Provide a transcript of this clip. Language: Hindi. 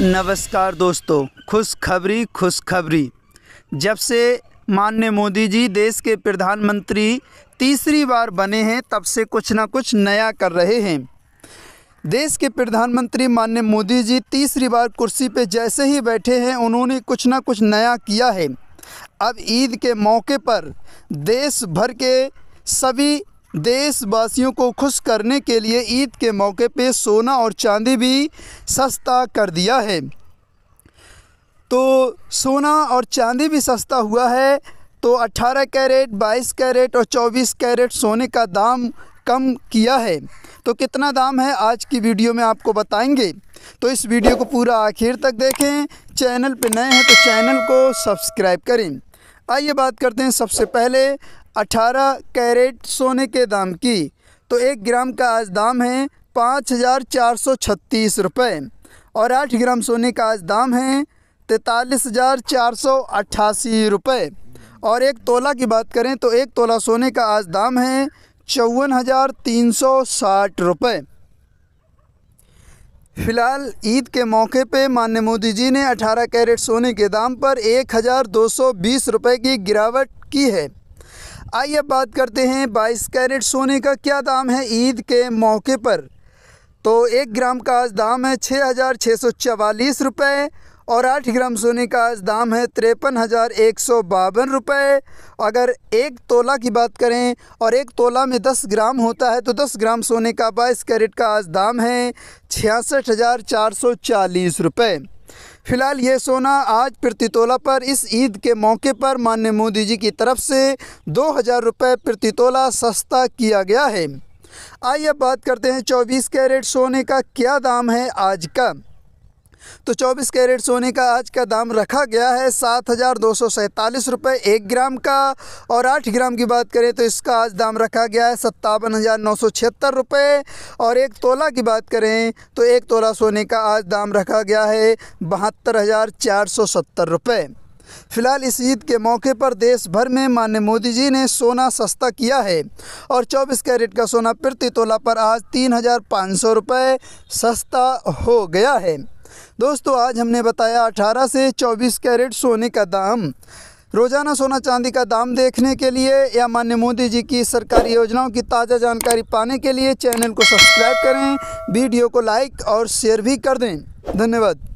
नमस्कार दोस्तों खुशखबरी खुशखबरी जब से माननीय मोदी जी देश के प्रधानमंत्री तीसरी बार बने हैं तब से कुछ ना कुछ नया कर रहे हैं देश के प्रधानमंत्री माननीय मोदी जी तीसरी बार कुर्सी पे जैसे ही बैठे हैं उन्होंने कुछ ना कुछ नया किया है अब ईद के मौके पर देश भर के सभी देशवासियों को खुश करने के लिए ईद के मौके पे सोना और चांदी भी सस्ता कर दिया है तो सोना और चांदी भी सस्ता हुआ है तो 18 कैरेट 22 कैरेट और 24 कैरेट सोने का दाम कम किया है तो कितना दाम है आज की वीडियो में आपको बताएंगे तो इस वीडियो को पूरा आखिर तक देखें चैनल पर नए हैं तो चैनल को सब्सक्राइब करें आइए बात करते हैं सबसे पहले 18 कैरेट सोने के दाम की तो एक ग्राम का आज दाम है पाँच हज़ार चार सौ छत्तीस रुपये और आठ ग्राम सोने का आज दाम है तैतालीस हज़ार चार सौ अट्ठासी रुपये और एक तोला की बात करें तो एक तोला सोने का आज दाम है चौवन हज़ार तीन सौ साठ रुपये फिलहाल ईद के मौके पे मान्य मोदी जी ने 18 कैरेट सोने के दाम पर एक हज़ार दो सौ बीस रुपये की गिरावट की है आइए बात करते हैं 22 कैरेट सोने का क्या दाम है ईद के मौके पर तो एक ग्राम का आज दाम है छः हज़ार छः सौ चवालीस रुपये और आठ ग्राम सोने का आज दाम है तिरपन हज़ार एक सौ बावन रुपये अगर एक तोला की बात करें और एक तोला में दस ग्राम होता है तो दस ग्राम सोने का बाईस कैरेट का आज दाम है छियासठ हज़ार चार सौ चालीस रुपये फिलहाल ये सोना आज तोला पर इस ईद के मौके पर माननीय मोदी जी की तरफ से दो हज़ार रुपये तोला सस्ता किया गया है आइए बात करते हैं 24 कैरेट सोने का क्या दाम है आज का तो 24 कैरेट सोने का आज का दाम रखा गया है सात हज़ार दो सौ सैंतालीस रुपये एक ग्राम का और आठ ग्राम की बात करें तो इसका आज दाम रखा गया है सत्तावन हज़ार नौ सौ छिहत्तर रुपये और एक तोला की बात करें तो एक तोला सोने का आज दाम रखा गया है बहत्तर हज़ार चार सौ सत्तर रुपये फिलहाल इस ईद के मौके पर देश भर में माननीय मोदी जी ने सोना सस्ता किया है और 24 कैरेट का सोना प्रति तोला पर आज तीन हज़ार पाँच सौ रुपये सस्ता हो गया है दोस्तों आज हमने बताया 18 से 24 कैरेट सोने का दाम रोज़ाना सोना चांदी का दाम देखने के लिए या मान्य मोदी जी की सरकारी योजनाओं की ताज़ा जानकारी पाने के लिए चैनल को सब्सक्राइब करें वीडियो को लाइक और शेयर भी कर दें धन्यवाद